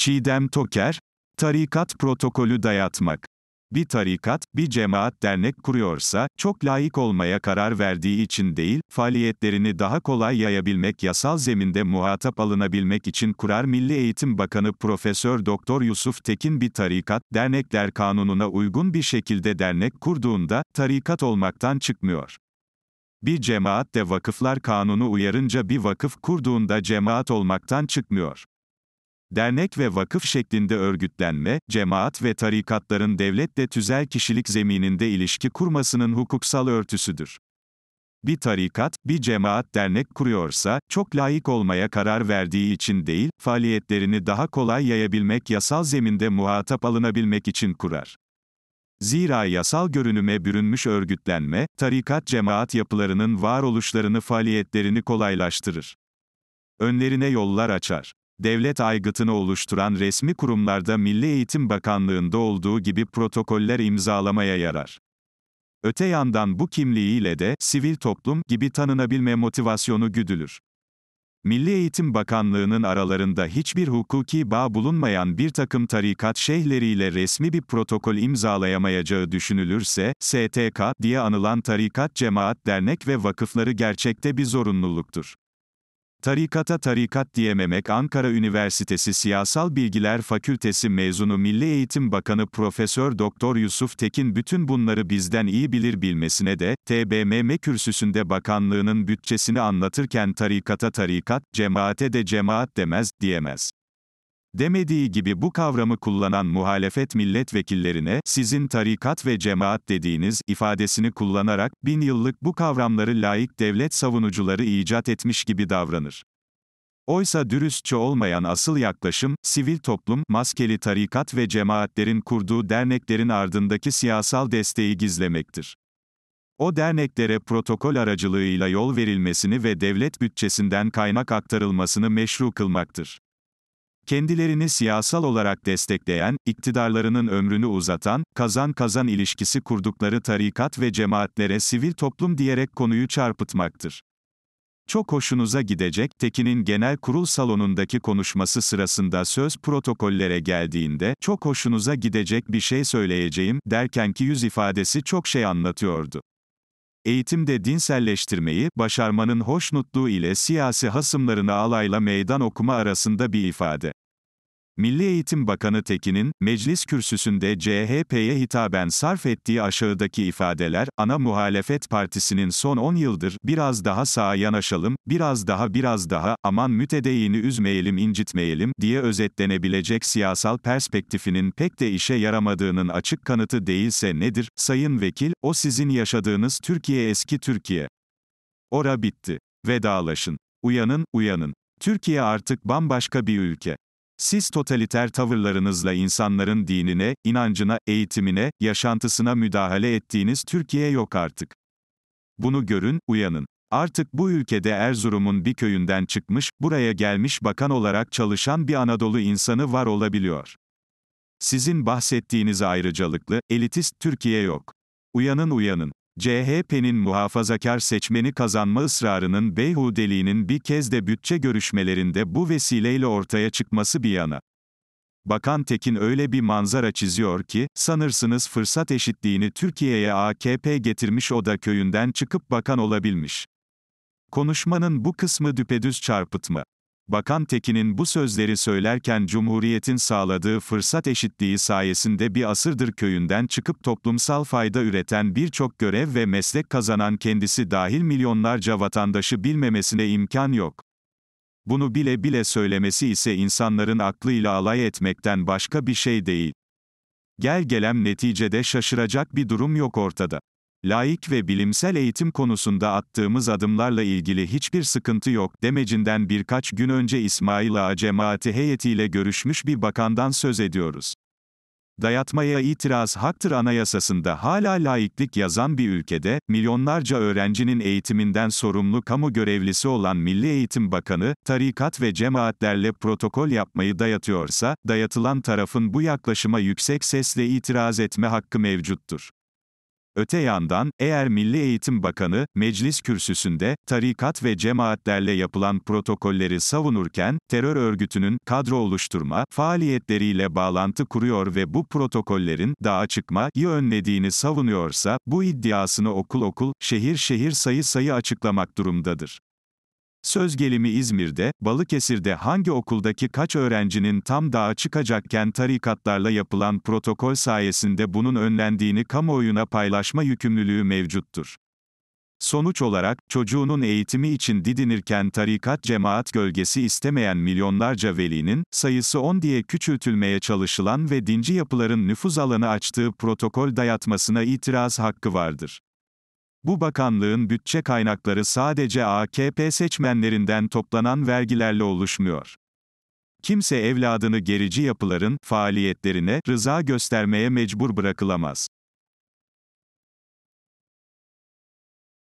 Çiğdem Toker, tarikat protokolü dayatmak. Bir tarikat, bir cemaat dernek kuruyorsa, çok layık olmaya karar verdiği için değil, faaliyetlerini daha kolay yayabilmek yasal zeminde muhatap alınabilmek için kurar Milli Eğitim Bakanı Profesör Doktor Yusuf Tekin bir tarikat, dernekler kanununa uygun bir şekilde dernek kurduğunda, tarikat olmaktan çıkmıyor. Bir cemaat de vakıflar kanunu uyarınca bir vakıf kurduğunda cemaat olmaktan çıkmıyor dernek ve vakıf şeklinde örgütlenme, cemaat ve tarikatların devletle tüzel kişilik zemininde ilişki kurmasının hukuksal örtüsüdür. Bir tarikat, bir cemaat dernek kuruyorsa, çok layık olmaya karar verdiği için değil, faaliyetlerini daha kolay yayabilmek yasal zeminde muhatap alınabilmek için kurar. Zira yasal görünüme bürünmüş örgütlenme, tarikat cemaat yapılarının varoluşlarını faaliyetlerini kolaylaştırır. Önlerine yollar açar devlet aygıtını oluşturan resmi kurumlarda Milli Eğitim Bakanlığı'nda olduğu gibi protokoller imzalamaya yarar. Öte yandan bu kimliğiyle de sivil toplum gibi tanınabilme motivasyonu güdülür. Milli Eğitim Bakanlığı'nın aralarında hiçbir hukuki bağ bulunmayan bir takım tarikat şeyhleriyle resmi bir protokol imzalayamayacağı düşünülürse, STK diye anılan tarikat, cemaat, dernek ve vakıfları gerçekte bir zorunluluktur. Tarikata tarikat diyememek Ankara Üniversitesi Siyasal Bilgiler Fakültesi mezunu Milli Eğitim Bakanı Profesör Doktor Yusuf Tekin bütün bunları bizden iyi bilir bilmesine de TBMM kürsüsünde bakanlığının bütçesini anlatırken tarikata tarikat, cemaate de cemaat demez diyemez. Demediği gibi bu kavramı kullanan muhalefet milletvekillerine, sizin tarikat ve cemaat dediğiniz, ifadesini kullanarak, bin yıllık bu kavramları layık devlet savunucuları icat etmiş gibi davranır. Oysa dürüstçe olmayan asıl yaklaşım, sivil toplum, maskeli tarikat ve cemaatlerin kurduğu derneklerin ardındaki siyasal desteği gizlemektir. O derneklere protokol aracılığıyla yol verilmesini ve devlet bütçesinden kaynak aktarılmasını meşru kılmaktır kendilerini siyasal olarak destekleyen, iktidarlarının ömrünü uzatan, kazan kazan ilişkisi kurdukları tarikat ve cemaatlere sivil toplum diyerek konuyu çarpıtmaktır. Çok hoşunuza gidecek, Tekin'in genel kurul salonundaki konuşması sırasında söz protokollere geldiğinde, çok hoşunuza gidecek bir şey söyleyeceğim, derkenki yüz ifadesi çok şey anlatıyordu. Eğitimde dinselleştirmeyi, başarmanın hoşnutluğu ile siyasi hasımlarını alayla meydan okuma arasında bir ifade. Milli Eğitim Bakanı Tekin'in, meclis kürsüsünde CHP'ye hitaben sarf ettiği aşağıdaki ifadeler, ana muhalefet partisinin son 10 yıldır, biraz daha sağa yanaşalım, biraz daha biraz daha, aman mütedeyini üzmeyelim incitmeyelim, diye özetlenebilecek siyasal perspektifinin pek de işe yaramadığının açık kanıtı değilse nedir, Sayın Vekil, o sizin yaşadığınız Türkiye eski Türkiye. Ora bitti. Vedalaşın. Uyanın, uyanın. Türkiye artık bambaşka bir ülke. Siz totaliter tavırlarınızla insanların dinine, inancına, eğitimine, yaşantısına müdahale ettiğiniz Türkiye yok artık. Bunu görün, uyanın. Artık bu ülkede Erzurum'un bir köyünden çıkmış, buraya gelmiş bakan olarak çalışan bir Anadolu insanı var olabiliyor. Sizin bahsettiğiniz ayrıcalıklı, elitist Türkiye yok. Uyanın uyanın. CHP'nin muhafazakar seçmeni kazanma ısrarının beyhudeliğinin bir kez de bütçe görüşmelerinde bu vesileyle ortaya çıkması bir yana. Bakan Tekin öyle bir manzara çiziyor ki, sanırsınız fırsat eşitliğini Türkiye'ye AKP getirmiş o da köyünden çıkıp bakan olabilmiş. Konuşmanın bu kısmı düpedüz çarpıtma. Bakan Tekin'in bu sözleri söylerken Cumhuriyet'in sağladığı fırsat eşitliği sayesinde bir asırdır köyünden çıkıp toplumsal fayda üreten birçok görev ve meslek kazanan kendisi dahil milyonlarca vatandaşı bilmemesine imkan yok. Bunu bile bile söylemesi ise insanların aklıyla alay etmekten başka bir şey değil. Gel gelem neticede şaşıracak bir durum yok ortada laik ve bilimsel eğitim konusunda attığımız adımlarla ilgili hiçbir sıkıntı yok demecinden birkaç gün önce İsmail Ağa cemaati heyetiyle görüşmüş bir bakandan söz ediyoruz. Dayatmaya itiraz haktır anayasasında hala laiklik yazan bir ülkede, milyonlarca öğrencinin eğitiminden sorumlu kamu görevlisi olan Milli Eğitim Bakanı, tarikat ve cemaatlerle protokol yapmayı dayatıyorsa, dayatılan tarafın bu yaklaşıma yüksek sesle itiraz etme hakkı mevcuttur. Öte yandan, eğer Milli Eğitim Bakanı, meclis kürsüsünde, tarikat ve cemaatlerle yapılan protokolleri savunurken, terör örgütünün kadro oluşturma faaliyetleriyle bağlantı kuruyor ve bu protokollerin dağa çıkmayı önlediğini savunuyorsa, bu iddiasını okul okul, şehir şehir sayı sayı açıklamak durumdadır. Söz gelimi İzmir'de, Balıkesir'de hangi okuldaki kaç öğrencinin tam dağa çıkacakken tarikatlarla yapılan protokol sayesinde bunun önlendiğini kamuoyuna paylaşma yükümlülüğü mevcuttur. Sonuç olarak, çocuğunun eğitimi için didinirken tarikat cemaat gölgesi istemeyen milyonlarca velinin, sayısı 10 diye küçültülmeye çalışılan ve dinci yapıların nüfuz alanı açtığı protokol dayatmasına itiraz hakkı vardır. Bu bakanlığın bütçe kaynakları sadece AKP seçmenlerinden toplanan vergilerle oluşmuyor. Kimse evladını gerici yapıların faaliyetlerine rıza göstermeye mecbur bırakılamaz.